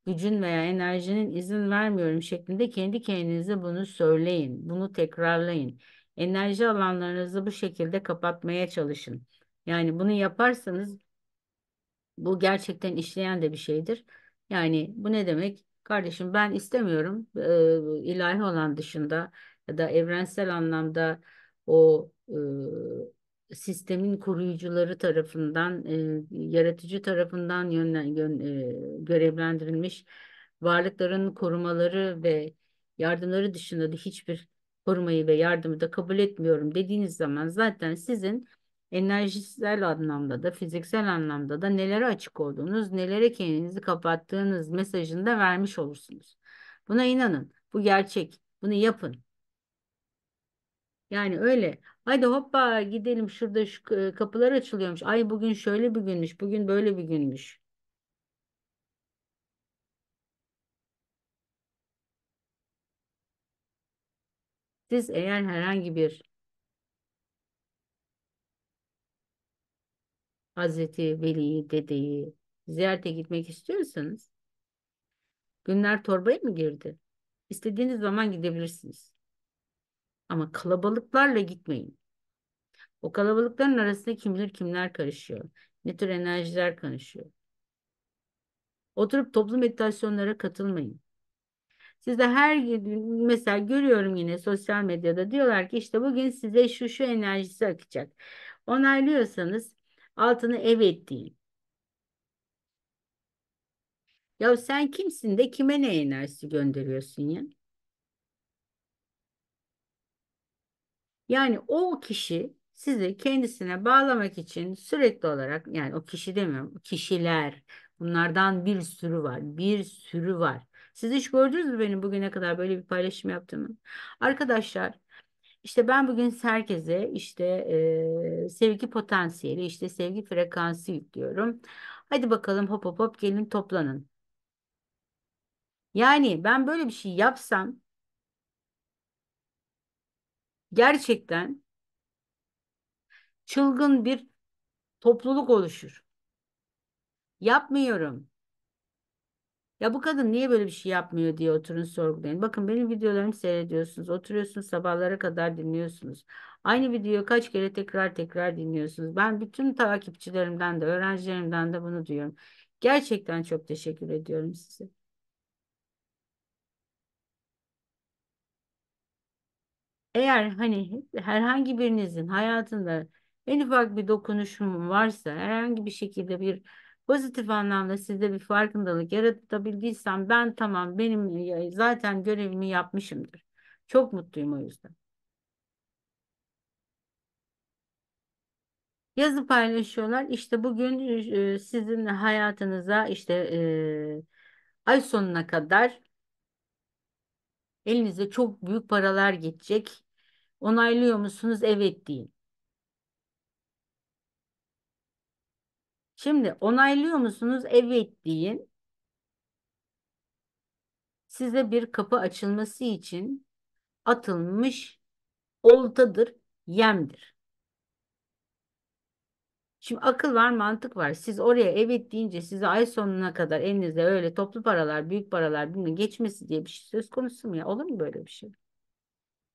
[SPEAKER 1] gücün veya enerjinin izin vermiyorum şeklinde kendi kendinize bunu söyleyin. Bunu tekrarlayın. Enerji alanlarınızı bu şekilde kapatmaya çalışın. Yani bunu yaparsanız bu gerçekten işleyen de bir şeydir. Yani bu ne demek? Kardeşim ben istemiyorum e, ilahi olan dışında ya da evrensel anlamda o e, sistemin koruyucuları tarafından, e, yaratıcı tarafından yönlen, yön, e, görevlendirilmiş varlıkların korumaları ve yardımları dışında da hiçbir korumayı ve yardımı da kabul etmiyorum dediğiniz zaman zaten sizin enerjisel anlamda da fiziksel anlamda da nelere açık olduğunuz, nelere kendinizi kapattığınız mesajını da vermiş olursunuz. Buna inanın. Bu gerçek. Bunu yapın. Yani öyle. Haydi hoppa gidelim şurada şu e, kapılar açılıyormuş. Ay bugün şöyle bir günmüş. Bugün böyle bir günmüş. Siz eğer herhangi bir Hazreti Veli'yi, dedeyi ziyarete gitmek istiyorsanız günler torbaya mı girdi? İstediğiniz zaman gidebilirsiniz. Ama kalabalıklarla gitmeyin. O kalabalıkların arasında kimler kimler karışıyor. Ne tür enerjiler karışıyor. Oturup toplu meditasyonlara katılmayın. Size her gün mesela görüyorum yine sosyal medyada diyorlar ki işte bugün size şu şu enerjisi akacak. Onaylıyorsanız altını evet deyin. Ya sen kimsin de kime ne enerjisi gönderiyorsun ya? Yani o kişi sizi kendisine bağlamak için sürekli olarak yani o kişi demiyorum kişiler bunlardan bir sürü var bir sürü var. Siz hiç gördünüz mü benim bugüne kadar böyle bir paylaşım yaptığımı? Arkadaşlar işte ben bugün herkese işte e, sevgi potansiyeli işte sevgi frekansı yüklüyorum. Hadi bakalım hop hop hop gelin toplanın. Yani ben böyle bir şey yapsam gerçekten çılgın bir topluluk oluşur. Yapmıyorum. Ya bu kadın niye böyle bir şey yapmıyor diye oturun sorgulayın. Bakın benim videolarımı seyrediyorsunuz. Oturuyorsunuz sabahlara kadar dinliyorsunuz. Aynı videoyu kaç kere tekrar tekrar dinliyorsunuz. Ben bütün takipçilerimden de öğrencilerimden de bunu diyorum. Gerçekten çok teşekkür ediyorum size. Eğer hani herhangi birinizin hayatında en ufak bir dokunuşum varsa herhangi bir şekilde bir pozitif anlamda sizde bir farkındalık yaratabildiysem ben tamam benim zaten görevimi yapmışımdır. Çok mutluyum o yüzden. Yazı paylaşıyorlar. İşte bugün sizin hayatınıza işte e, ay sonuna kadar Elinize çok büyük paralar geçecek. Onaylıyor musunuz? Evet deyin. Şimdi onaylıyor musunuz? Evet deyin. Size bir kapı açılması için atılmış oltadır, yemdir. Şimdi akıl var, mantık var. Siz oraya evet deyince size ay sonuna kadar elinizde öyle toplu paralar, büyük paralar bilmem geçmesi diye bir şey söz konusu mu ya? Olur mu böyle bir şey?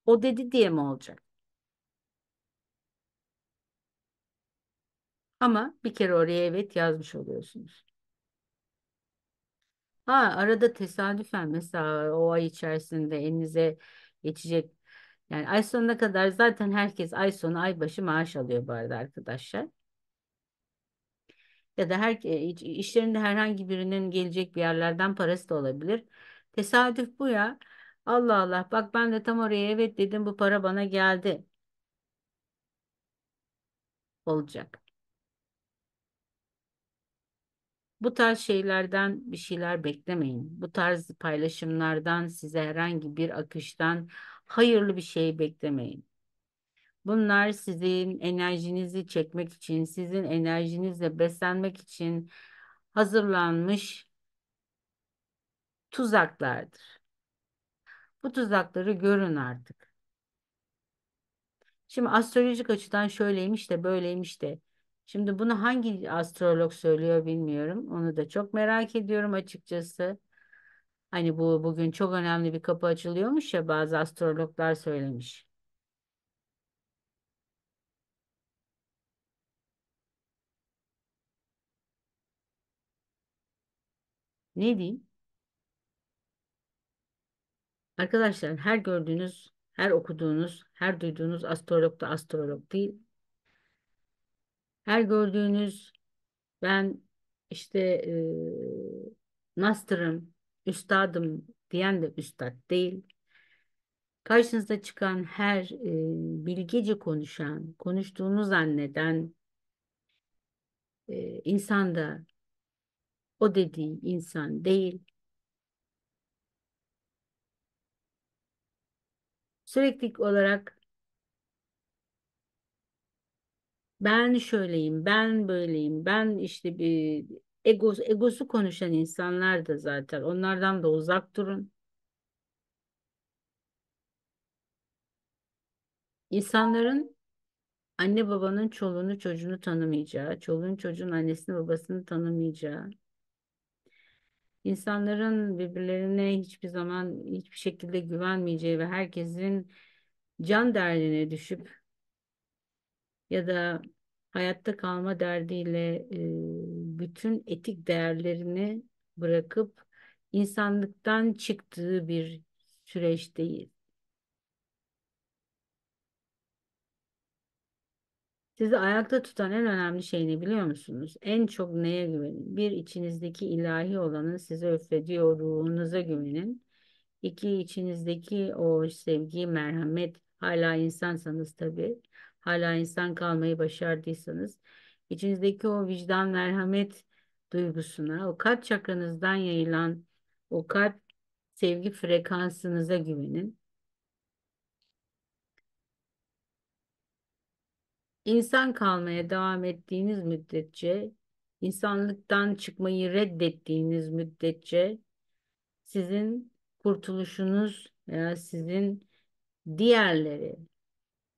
[SPEAKER 1] O dedi diye mi olacak? Ama bir kere oraya evet yazmış oluyorsunuz. Ha arada tesadüfen mesela o ay içerisinde elinize geçecek yani ay sonuna kadar zaten herkes ay sonu ay başı maaş alıyor bu arada arkadaşlar ya da her e, işlerinde herhangi birinin gelecek bir yerlerden parası da olabilir. Tesadüf bu ya. Allah Allah bak ben de tam oraya evet dedim bu para bana geldi. Olacak. Bu tarz şeylerden bir şeyler beklemeyin. Bu tarz paylaşımlardan size herhangi bir akıştan hayırlı bir şey beklemeyin. Bunlar sizin enerjinizi çekmek için, sizin enerjinizle beslenmek için hazırlanmış tuzaklardır. Bu tuzakları görün artık. Şimdi astrolojik açıdan şöyleymiş de böyleymiş de. Şimdi bunu hangi astrolog söylüyor bilmiyorum. Onu da çok merak ediyorum açıkçası. Hani bu bugün çok önemli bir kapı açılıyormuş ya bazı astrologlar söylemiş. Ne diyeyim? Arkadaşlar her gördüğünüz, her okuduğunuz, her duyduğunuz astrolog da astrolog değil. Her gördüğünüz ben işte e, master'ım, üstadım diyen de üstad değil. Karşınıza çıkan her e, bilgece konuşan, konuştuğunu zanneden e, insan da o dediğin insan değil. Sürekli olarak ben şöyleyim, ben böyleyim, ben işte bir egos, egosu konuşan insanlar da zaten onlardan da uzak durun. İnsanların anne babanın çoluğunu çocuğunu tanımayacağı, çoluğun çocuğun annesini babasını tanımayacağı, İnsanların birbirlerine hiçbir zaman hiçbir şekilde güvenmeyeceği ve herkesin can derdine düşüp ya da hayatta kalma derdiyle bütün etik değerlerini bırakıp insanlıktan çıktığı bir süreçteyiz. Sizi ayakta tutan en önemli şey ne biliyor musunuz? En çok neye güvenin? Bir, içinizdeki ilahi olanın size öfrediyor ruhunuza güvenin. İki, içinizdeki o sevgi, merhamet, hala insansanız tabii, hala insan kalmayı başardıysanız, içinizdeki o vicdan, merhamet duygusuna, o kalp çakranızdan yayılan o kalp sevgi frekansınıza güvenin. İnsan kalmaya devam ettiğiniz müddetçe, insanlıktan çıkmayı reddettiğiniz müddetçe sizin kurtuluşunuz veya sizin diğerleri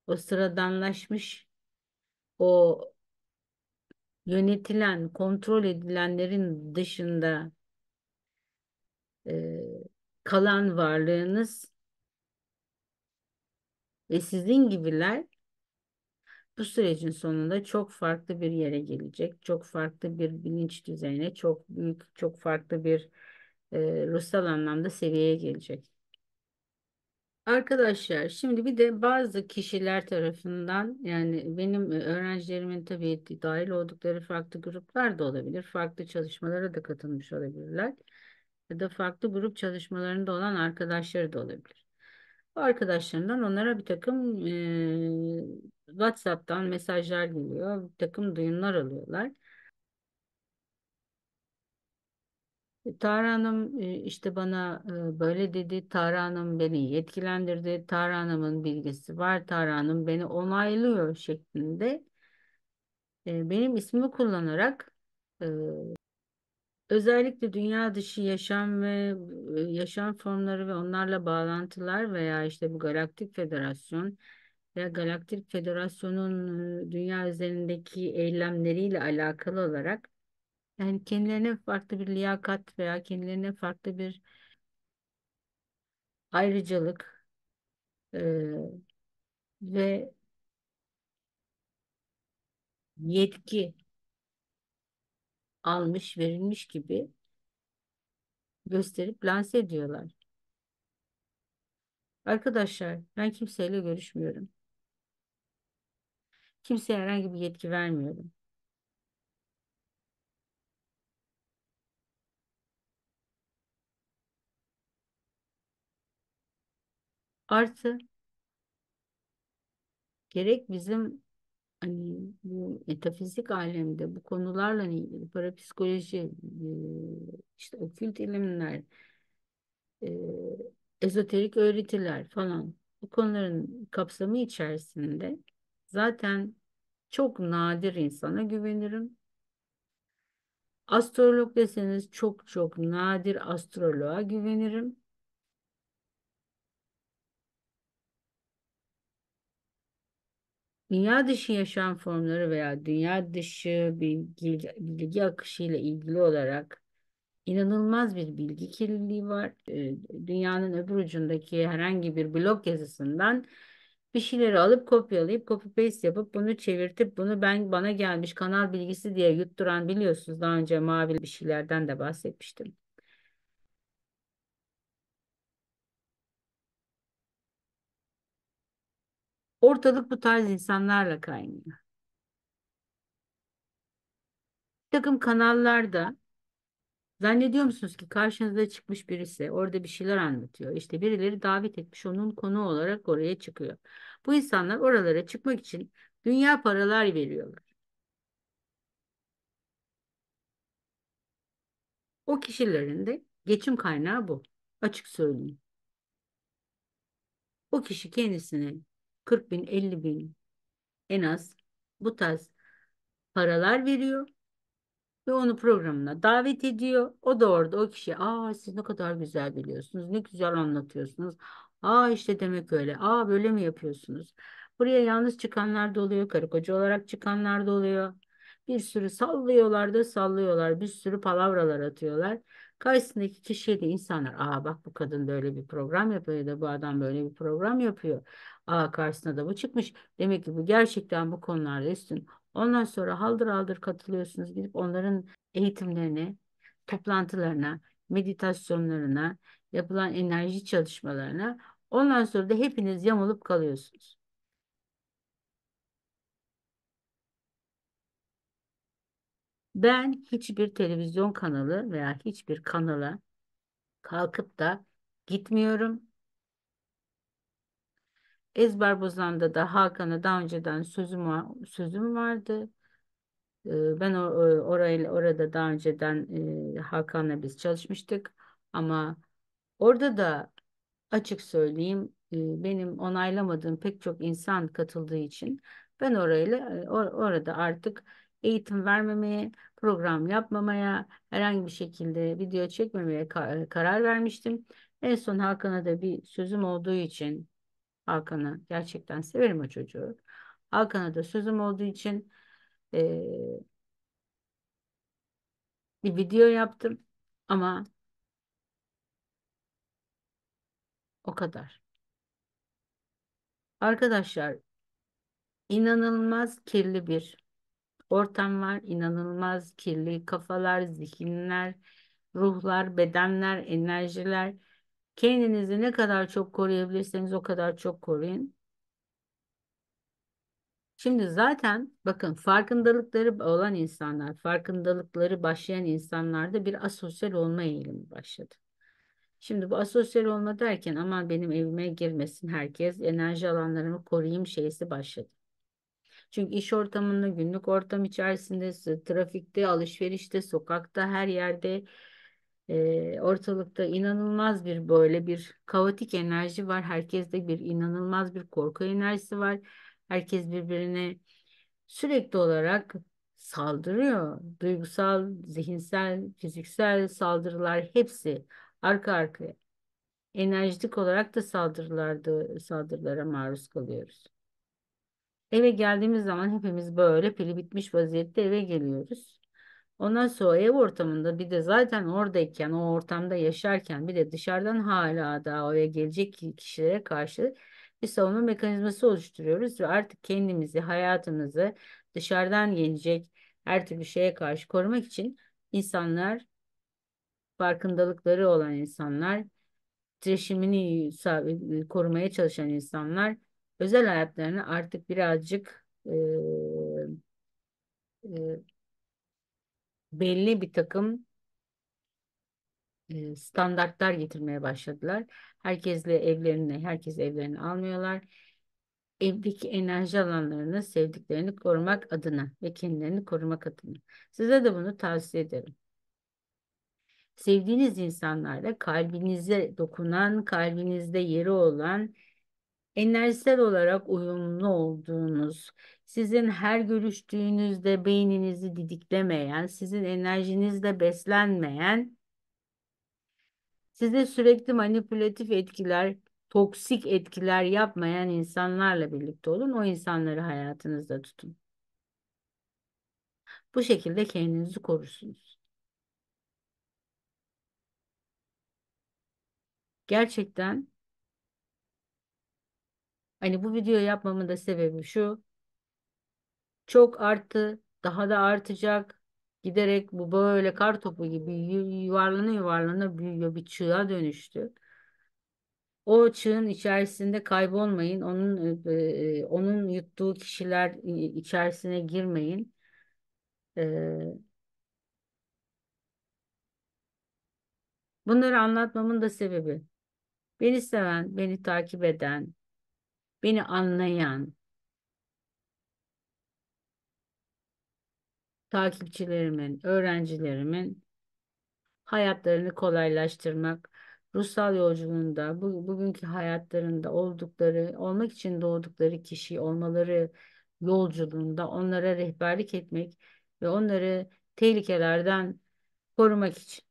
[SPEAKER 1] o sıradanlaşmış o yönetilen, kontrol edilenlerin dışında e, kalan varlığınız ve sizin gibiler bu sürecin sonunda çok farklı bir yere gelecek, çok farklı bir bilinç düzeyine, çok büyük, çok farklı bir e, ruhsal anlamda seviyeye gelecek. Arkadaşlar şimdi bir de bazı kişiler tarafından yani benim e, öğrencilerimin tabii dahil oldukları farklı gruplar da olabilir. Farklı çalışmalara da katılmış olabilirler. Ya da farklı grup çalışmalarında olan arkadaşları da olabilir. Arkadaşlarından onlara bir takım e, WhatsApp'tan mesajlar geliyor. Bir takım duyumlar alıyorlar. E, Tara Hanım e, işte bana e, böyle dedi. Tara Hanım beni yetkilendirdi. Tara Hanım'ın bilgisi var. Tara Hanım beni onaylıyor şeklinde. Benim ismi kullanarak Özellikle dünya dışı yaşam ve yaşam formları ve onlarla bağlantılar veya işte bu Galaktik Federasyon ve Galaktik Federasyon'un dünya üzerindeki eylemleriyle alakalı olarak yani kendilerine farklı bir liyakat veya kendilerine farklı bir ayrıcalık e, ve yetki almış verilmiş gibi gösterip lanse ediyorlar. Arkadaşlar ben kimseyle görüşmüyorum. Kimseye herhangi bir yetki vermiyorum. Artı gerek bizim hani bu metafizik alemde bu konularla ilgili parapsikoloji, işte okült ilimler, ezoterik öğretiler falan bu konuların kapsamı içerisinde zaten çok nadir insana güvenirim. Astrolog deseniz çok çok nadir astroloğa güvenirim. Dünya dışı yaşam formları veya dünya dışı bilgi, bilgi akışı ile ilgili olarak inanılmaz bir bilgi kirliliği var. Ee, dünyanın öbür ucundaki herhangi bir blog yazısından bir şeyleri alıp kopyalayıp copy paste yapıp bunu çevirtip bunu ben bana gelmiş kanal bilgisi diye yutturan biliyorsunuz daha önce mavi bir şeylerden de bahsetmiştim. Ortalık bu tarz insanlarla kaynıyor. Bir takım kanallarda zannediyor musunuz ki karşınıza çıkmış birisi orada bir şeyler anlatıyor. İşte birileri davet etmiş onun konu olarak oraya çıkıyor. Bu insanlar oralara çıkmak için dünya paralar veriyorlar. O kişilerin de geçim kaynağı bu. Açık söyleyeyim. O kişi kendisini 40 bin 50 bin en az bu tarz paralar veriyor ve onu programına davet ediyor. O da orada o kişi aa siz ne kadar güzel biliyorsunuz ne güzel anlatıyorsunuz. Aa işte demek öyle aa böyle mi yapıyorsunuz? Buraya yalnız çıkanlar da oluyor karı koca olarak çıkanlar da oluyor. Bir sürü sallıyorlar da sallıyorlar bir sürü palavralar atıyorlar. Karşısındaki kişiye de insanlar aa bak bu kadın böyle bir program yapıyor da bu adam böyle bir program yapıyor. Aa karşısına da bu çıkmış. Demek ki bu gerçekten bu konularda üstün. Ondan sonra haldır haldır katılıyorsunuz. Gidip onların eğitimlerine, toplantılarına, meditasyonlarına, yapılan enerji çalışmalarına. Ondan sonra da hepiniz yamulup kalıyorsunuz. Ben hiçbir televizyon kanalı veya hiçbir kanala kalkıp da gitmiyorum. Ezber Bozan'da da Hakan'a daha önceden sözüm, var, sözüm vardı. Ee, ben e, orayla orada daha önceden e, Hakan'la biz çalışmıştık ama orada da açık söyleyeyim e, benim onaylamadığım pek çok insan katıldığı için ben orayla orada artık eğitim vermemeye, program yapmamaya, herhangi bir şekilde video çekmemeye karar vermiştim. En son Hakan'a da bir sözüm olduğu için Hakan'ı gerçekten severim o çocuğu. Hakan'a da sözüm olduğu için e, bir video yaptım ama o kadar. Arkadaşlar inanılmaz kirli bir ortam var. İnanılmaz kirli kafalar, zihinler, ruhlar, bedenler, enerjiler Kendinizi ne kadar çok koruyabilirseniz o kadar çok koruyun. Şimdi zaten bakın farkındalıkları olan insanlar, farkındalıkları başlayan insanlarda bir asosyal olma eğilimi başladı. Şimdi bu asosyal olma derken aman benim evime girmesin herkes, enerji alanlarımı koruyayım şeysi başladı. Çünkü iş ortamında, günlük ortam içerisinde, trafikte, alışverişte, sokakta, her yerde e, ortalıkta inanılmaz bir böyle bir kaotik enerji var. Herkeste bir inanılmaz bir korku enerjisi var. Herkes birbirine sürekli olarak saldırıyor. Duygusal, zihinsel, fiziksel saldırılar hepsi arka arkaya. enerjik olarak da saldırılarda saldırılara maruz kalıyoruz. Eve geldiğimiz zaman hepimiz böyle pili bitmiş vaziyette eve geliyoruz. Ondan sonra ev ortamında bir de zaten oradayken o ortamda yaşarken bir de dışarıdan hala daha oraya gelecek kişilere karşı bir savunma mekanizması oluşturuyoruz ve artık kendimizi, hayatımızı dışarıdan gelecek her türlü şeye karşı korumak için insanlar farkındalıkları olan insanlar, titreşimini korumaya çalışan insanlar özel hayatlarını artık birazcık e, e, belli bir takım e, standartlar getirmeye başladılar. Herkesle evlerini, herkes evlerini almıyorlar. Evdeki enerji alanlarını sevdiklerini korumak adına ve kendilerini korumak adına. Size de bunu tavsiye ederim. Sevdiğiniz insanlarla kalbinize dokunan, kalbinizde yeri olan enerjisel olarak uyumlu olduğunuz, sizin her görüştüğünüzde beyninizi didiklemeyen, sizin enerjinizle beslenmeyen, size sürekli manipülatif etkiler, toksik etkiler yapmayan insanlarla birlikte olun. O insanları hayatınızda tutun. Bu şekilde kendinizi korursunuz. Gerçekten Hani bu videoyu yapmamın da sebebi şu. Çok arttı. Daha da artacak. Giderek bu böyle kar topu gibi yuvarlana yuvarlana büyüyor. Bir çığa dönüştü. O çığın içerisinde kaybolmayın. Onun e, e onun yuttuğu kişiler içerisine girmeyin. E, bunları anlatmamın da sebebi. Beni seven, beni takip eden, beni anlayan takipçilerimin, öğrencilerimin hayatlarını kolaylaştırmak, ruhsal yolculuğunda, bu, bugünkü hayatlarında oldukları, olmak için doğdukları kişi olmaları yolculuğunda onlara rehberlik etmek ve onları tehlikelerden korumak için.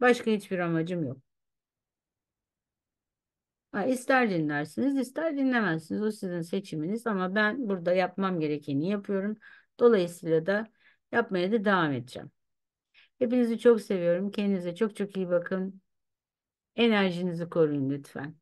[SPEAKER 1] Başka hiçbir amacım yok. İster dinlersiniz, ister dinlemezsiniz. O sizin seçiminiz ama ben burada yapmam gerekeni yapıyorum. Dolayısıyla da yapmaya da devam edeceğim. Hepinizi çok seviyorum. Kendinize çok çok iyi bakın. Enerjinizi koruyun lütfen.